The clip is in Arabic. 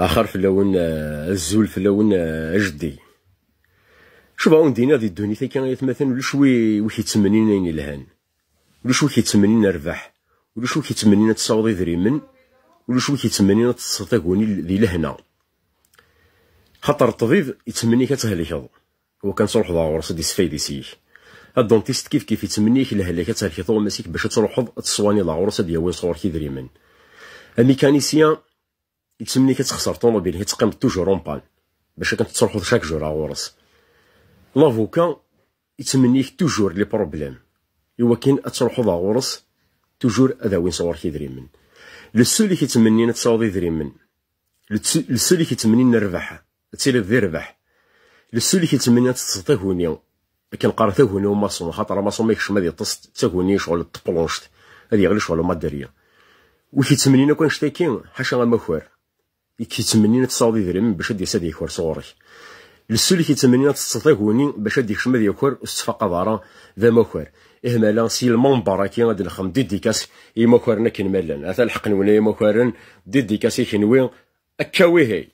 اخر في فلاون آه، الزول في فلاون آه، اجدي شوف هاون دينا دي الدنيا كان يتمثل ولا شوي وحي يتمنينا ين الهان ولاش وي كيتمنينا ربح ولاش وي كيتمنينا تصاوض ولا شوي كي كيتمنينا تستغوني ذي لهنا خاطر الطبيب يتمني كتهلكض وكان تروح ضاور سدي سفيدي سيك الدونتيست كيف كيف يتمنيك الهلاكة تهلك الكيطو ماسيك باش تروح تصواني ضاور سدي وين صور دريمن الميكانيسيان حيت ملي كتخسر طوموبيل هي تقيم توجور اون بان باش كتصرحو شاك جور غورس لافوكا يتمنيك توجور لي بروبليم ايوا كاين تصلحو غورس توجور هذا وين صور كيدري من لو اللي كيتمنينا تصاوض يدري من لو اللي كيتمنينا نربح تيلي ذي ربح لو اللي كيتمنينا تتصطيه هونيا لكن حتى هنا ماسون خاطر ماسون ما يكش ما يطس تا هوني شغل طبلونشت هادي غير شغل ما داريه وكيتمنينا كون شتاكين حاشا ما خوار كيتمني نتصاوض يدرهم باش ادي سادي يكور صغوري السول كيتمني نتصاوض يكوني باش ادي شمد يكور استفاق ضاره ذا مكور اهمالا سي المنبر كي غادي نخدم ديديكاس يما إيه كورنا كي نمالا عثا الحق نولي يما كورن ديديكاس كي نوي اكاويهي